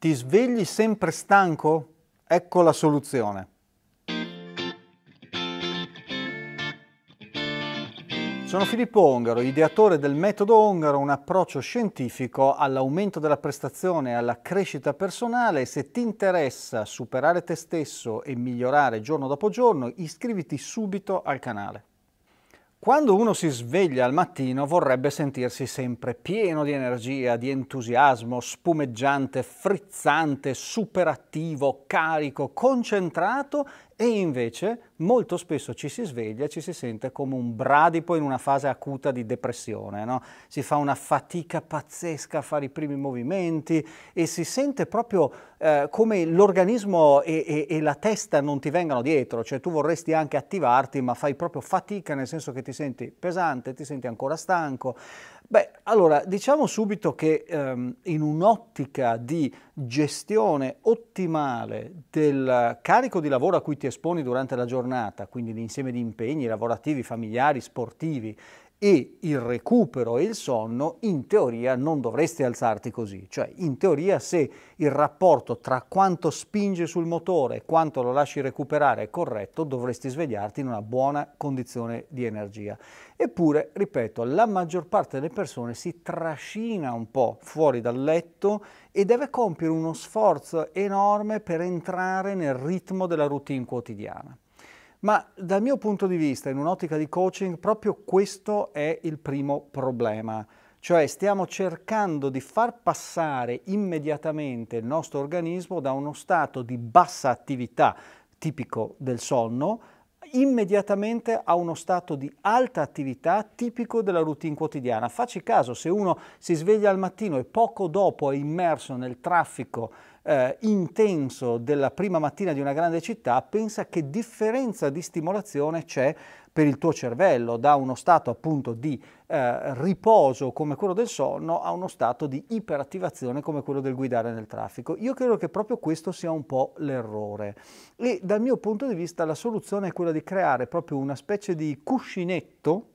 Ti svegli sempre stanco? Ecco la soluzione. Sono Filippo Ongaro, ideatore del metodo Ongaro, un approccio scientifico all'aumento della prestazione e alla crescita personale. Se ti interessa superare te stesso e migliorare giorno dopo giorno, iscriviti subito al canale. Quando uno si sveglia al mattino vorrebbe sentirsi sempre pieno di energia, di entusiasmo, spumeggiante, frizzante, superattivo, carico, concentrato e invece molto spesso ci si sveglia e ci si sente come un bradipo in una fase acuta di depressione. No? Si fa una fatica pazzesca a fare i primi movimenti e si sente proprio eh, come l'organismo e, e, e la testa non ti vengano dietro, cioè tu vorresti anche attivarti ma fai proprio fatica nel senso che ti ti senti pesante, ti senti ancora stanco. Beh, allora diciamo subito che ehm, in un'ottica di gestione ottimale del carico di lavoro a cui ti esponi durante la giornata, quindi l'insieme di impegni lavorativi, familiari, sportivi e il recupero e il sonno, in teoria non dovresti alzarti così. Cioè, in teoria se il rapporto tra quanto spinge sul motore e quanto lo lasci recuperare è corretto, dovresti svegliarti in una buona condizione di energia. Eppure, ripeto, la maggior parte delle persone si trascina un po' fuori dal letto e deve compiere uno sforzo enorme per entrare nel ritmo della routine quotidiana. Ma dal mio punto di vista, in un'ottica di coaching, proprio questo è il primo problema. Cioè stiamo cercando di far passare immediatamente il nostro organismo da uno stato di bassa attività, tipico del sonno, immediatamente a uno stato di alta attività tipico della routine quotidiana. Facci caso, se uno si sveglia al mattino e poco dopo è immerso nel traffico eh, intenso della prima mattina di una grande città, pensa che differenza di stimolazione c'è per il tuo cervello, da uno stato appunto di eh, riposo come quello del sonno a uno stato di iperattivazione come quello del guidare nel traffico. Io credo che proprio questo sia un po' l'errore e dal mio punto di vista la soluzione è quella di creare proprio una specie di cuscinetto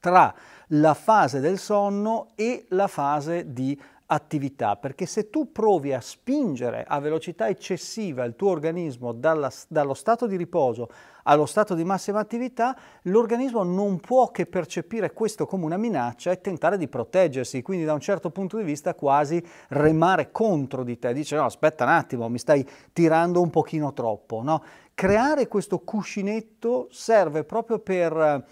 tra la fase del sonno e la fase di attività, perché se tu provi a spingere a velocità eccessiva il tuo organismo dalla, dallo stato di riposo allo stato di massima attività, l'organismo non può che percepire questo come una minaccia e tentare di proteggersi, quindi da un certo punto di vista quasi remare contro di te, dice no aspetta un attimo, mi stai tirando un pochino troppo, no? Creare questo cuscinetto serve proprio per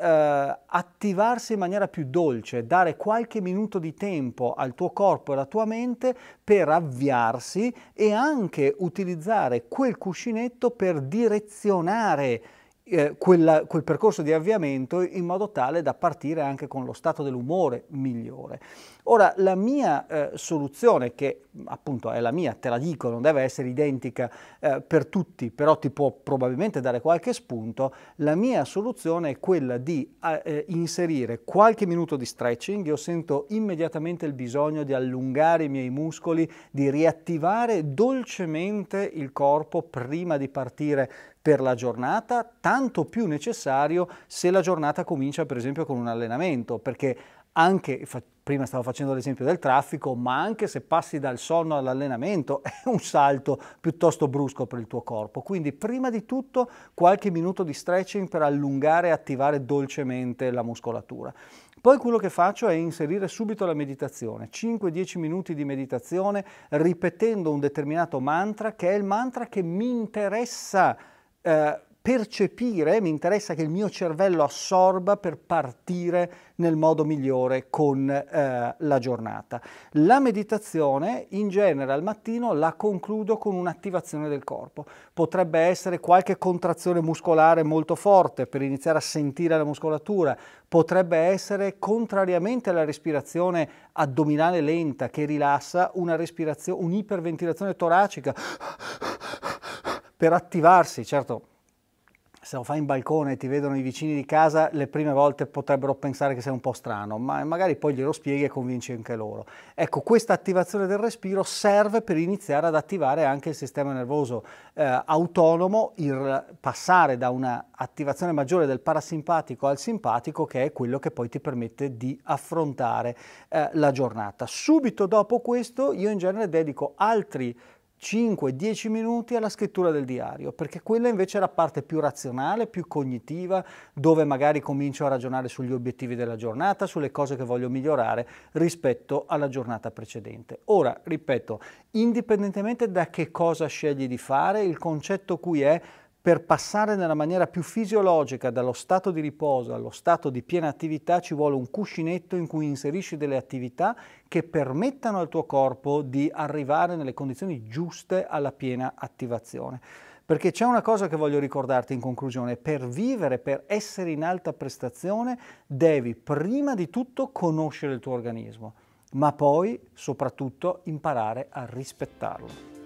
eh, attivarsi in maniera più dolce, dare qualche minuto di tempo al tuo corpo e alla tua mente per avviarsi e anche utilizzare quel cuscinetto per direzionare eh, quella, quel percorso di avviamento in modo tale da partire anche con lo stato dell'umore migliore. Ora, la mia eh, soluzione, che appunto è la mia, te la dico, non deve essere identica eh, per tutti, però ti può probabilmente dare qualche spunto, la mia soluzione è quella di eh, eh, inserire qualche minuto di stretching, io sento immediatamente il bisogno di allungare i miei muscoli, di riattivare dolcemente il corpo prima di partire per la giornata, tanto più necessario se la giornata comincia per esempio con un allenamento, perché anche, prima stavo facendo l'esempio del traffico, ma anche se passi dal sonno all'allenamento è un salto piuttosto brusco per il tuo corpo. Quindi prima di tutto qualche minuto di stretching per allungare e attivare dolcemente la muscolatura. Poi quello che faccio è inserire subito la meditazione, 5-10 minuti di meditazione ripetendo un determinato mantra che è il mantra che mi interessa eh, percepire, mi interessa che il mio cervello assorba per partire nel modo migliore con eh, la giornata. La meditazione in genere al mattino la concludo con un'attivazione del corpo. Potrebbe essere qualche contrazione muscolare molto forte per iniziare a sentire la muscolatura, potrebbe essere contrariamente alla respirazione addominale lenta che rilassa una un'iperventilazione toracica per attivarsi, certo se lo fai in balcone e ti vedono i vicini di casa, le prime volte potrebbero pensare che sei un po' strano, ma magari poi glielo spieghi e convinci anche loro. Ecco, questa attivazione del respiro serve per iniziare ad attivare anche il sistema nervoso eh, autonomo, il passare da un'attivazione maggiore del parasimpatico al simpatico, che è quello che poi ti permette di affrontare eh, la giornata. Subito dopo questo io in genere dedico altri 5-10 minuti alla scrittura del diario, perché quella invece è la parte più razionale, più cognitiva, dove magari comincio a ragionare sugli obiettivi della giornata, sulle cose che voglio migliorare rispetto alla giornata precedente. Ora, ripeto, indipendentemente da che cosa scegli di fare, il concetto qui è per passare nella maniera più fisiologica dallo stato di riposo allo stato di piena attività ci vuole un cuscinetto in cui inserisci delle attività che permettano al tuo corpo di arrivare nelle condizioni giuste alla piena attivazione. Perché c'è una cosa che voglio ricordarti in conclusione, per vivere, per essere in alta prestazione, devi prima di tutto conoscere il tuo organismo, ma poi soprattutto imparare a rispettarlo.